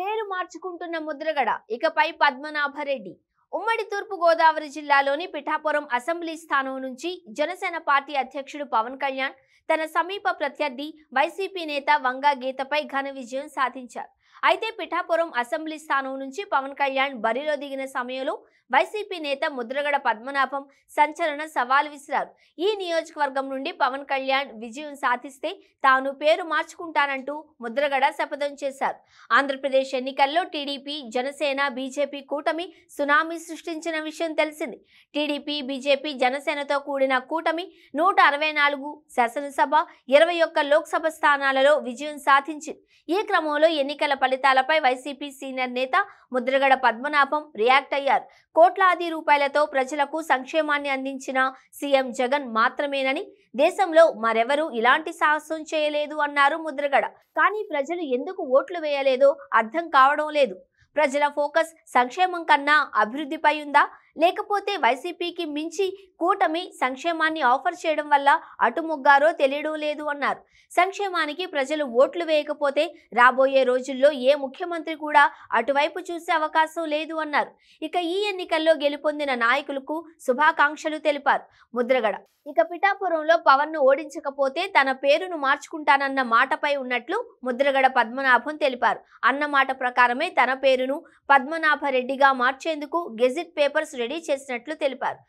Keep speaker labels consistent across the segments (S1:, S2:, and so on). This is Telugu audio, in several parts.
S1: పేరు మార్చుకుంటున్న ముద్రగడ ఇకపై పద్మనాభరెడ్డి ఉమ్మడి తూర్పు గోదావరి జిల్లాలోని పిఠాపురం అసెంబ్లీ స్థానం నుంచి జనసేన పార్టీ అధ్యక్షుడు పవన్ కళ్యాణ్ తన సమీప ప్రత్యర్థి వైసీపీ నేత వంగా గీతపై ఘన విజయం సాధించారు అయితే పిఠాపురం అసెంబ్లీ స్థానం నుంచి పవన్ కళ్యాణ్ బరిలో దిగిన సమయంలో వైసీపీ నేత ముద్రగడ పద్మనాభం సంచలన సవాల్ విసిరారు ఈ నియోజకవర్గం నుండి పవన్ కళ్యాణ్ విజయం సాధిస్తే తాను పేరు మార్చుకుంటానంటూ ముద్రగడ శపథం చేశారు ఆంధ్రప్రదేశ్ ఎన్నికల్లో టీడీపీ జనసేన బీజేపీ కూటమి సునామీ సృష్టించిన విషయం తెలిసింది టీడీపీ బీజేపీ జనసేనతో కూడిన కూటమి నూట అరవై నాలుగు శాసనసభ ఇరవై ఒక్క లోక్సభ స్థానాలలో విజయం సాధించింది ఈ క్రమంలో ఎన్నికల ఫలితాలపై వైసీపీ సీనియర్ నేత ముద్రగడ పద్మనాభం రియాక్ట్ అయ్యారు కోట్లాది రూపాయలతో ప్రజలకు సంక్షేమాన్ని అందించిన సీఎం జగన్ మాత్రమేనని దేశంలో మరెవరూ ఇలాంటి సాహసం చేయలేదు అన్నారు ముద్రగడ కానీ ప్రజలు ఎందుకు ఓట్లు వేయలేదో అర్థం కావడం లేదు ప్రజల ఫోకస్ సంక్షేమం కన్నా అభివృద్ధిపై ఉందా లేకపోతే వైసీపీకి మించి కూటమి సంక్షేమాన్ని ఆఫర్ చేయడం వల్ల అటుముగ్గారో తెలియడం లేదు అన్నారు సంక్షేమానికి ప్రజలు ఓట్లు వేయకపోతే రాబోయే రోజుల్లో ఏ ముఖ్యమంత్రి కూడా అటువైపు చూసే అవకాశం లేదు అన్నారు ఇక ఈ ఎన్నికల్లో గెలుపొందిన నాయకులకు శుభాకాంక్షలు తెలిపారు ముద్రగడ ఇక పిఠాపురంలో పవన్ ను ఓడించకపోతే తన పేరును మార్చుకుంటానన్న మాటపై ఉన్నట్లు ముద్రగడ పద్మనాభం తెలిపారు అన్న మాట ప్రకారమే తన పేరును పద్మనాభరెడ్డిగా మార్చేందుకు గెజిట్ పేపర్స్ రెడీ చేసినట్లు తెలిపారు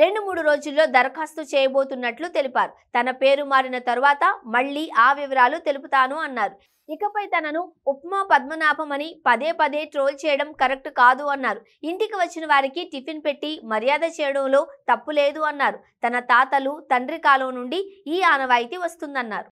S1: రెండు మూడు రోజుల్లో దరఖాస్తు చేయబోతున్నట్లు తెలిపారు తన పేరు మారిన తరువాత మళ్లీ ఆ వివరాలు తెలుపుతాను అన్నారు ఇకపై తనను ఉప్మా పద్మనాభం అని పదే పదే ట్రోల్ చేయడం కరెక్ట్ కాదు అన్నారు ఇంటికి వచ్చిన వారికి టిఫిన్ పెట్టి మర్యాద చేయడంలో తప్పు లేదు అన్నారు తన తాతలు తండ్రి కాలం నుండి ఈ ఆనవాయితీ వస్తుందన్నారు